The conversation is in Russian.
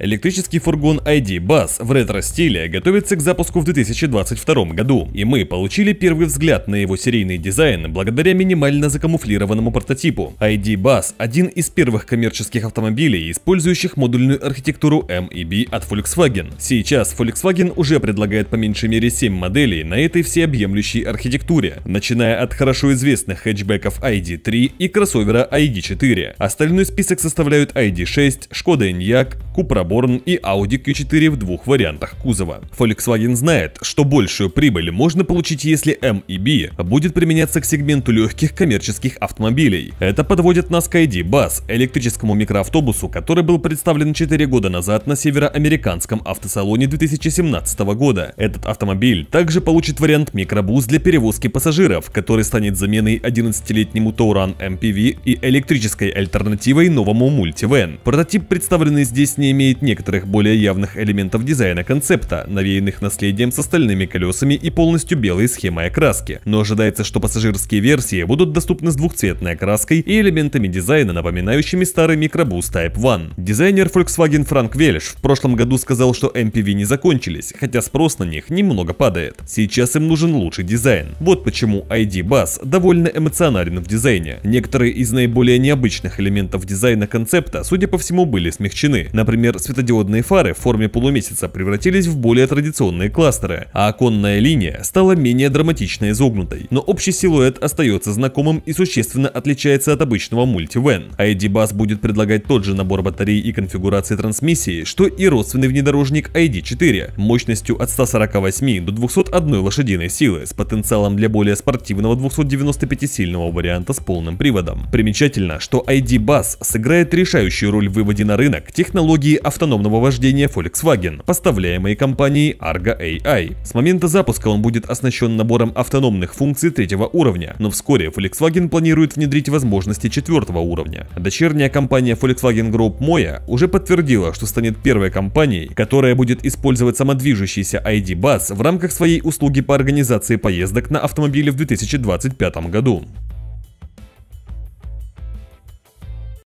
Электрический фургон ID Bus в ретро-стиле готовится к запуску в 2022 году, и мы получили первый взгляд на его серийный дизайн благодаря минимально закамуфлированному прототипу. ID Bus – один из первых коммерческих автомобилей, использующих модульную архитектуру MEB от Volkswagen. Сейчас Volkswagen уже предлагает по меньшей мере 7 моделей на этой всеобъемлющей архитектуре, начиная от хорошо известных хэтчбеков ID3 и кроссовера ID4. Остальной список составляют ID6, Skoda Enyaq, Cupra Born и Audi Q4 в двух вариантах кузова. Volkswagen знает, что большую прибыль можно получить, если M и B будет применяться к сегменту легких коммерческих автомобилей. Это подводит нас к ID Buzz, электрическому микроавтобусу, который был представлен 4 года назад на североамериканском автосалоне 2017 года. Этот автомобиль также получит вариант микробус для перевозки пассажиров, который станет заменой 11-летнему Touran MPV и электрической альтернативой новому Multivan. Прототип, представленный здесь, не имеет некоторых более явных элементов дизайна концепта, навеянных наследием с остальными колесами и полностью белой схемой окраски, но ожидается, что пассажирские версии будут доступны с двухцветной окраской и элементами дизайна, напоминающими старый микробус Type 1. Дизайнер Volkswagen Франк Велиш в прошлом году сказал, что MPV не закончились, хотя спрос на них немного падает. Сейчас им нужен лучший дизайн. Вот почему ID Buzz довольно эмоционален в дизайне. Некоторые из наиболее необычных элементов дизайна концепта, судя по всему, были смягчены. Например, например, светодиодные фары в форме полумесяца превратились в более традиционные кластеры, а оконная линия стала менее драматично изогнутой. Но общий силуэт остается знакомым и существенно отличается от обычного мультивен. ID а Bus будет предлагать тот же набор батарей и конфигурации трансмиссии, что и родственный внедорожник ID4 мощностью от 148 до 201 лошадиной силы с потенциалом для более спортивного 295-сильного варианта с полным приводом. Примечательно, что ID Bus сыграет решающую роль в выводе на рынок технологии технологии автономного вождения Volkswagen, поставляемой компанией Argo AI. С момента запуска он будет оснащен набором автономных функций третьего уровня, но вскоре Volkswagen планирует внедрить возможности четвертого уровня. Дочерняя компания Volkswagen Group Moya уже подтвердила, что станет первой компанией, которая будет использовать самодвижущийся ID-Bus в рамках своей услуги по организации поездок на автомобиле в 2025 году.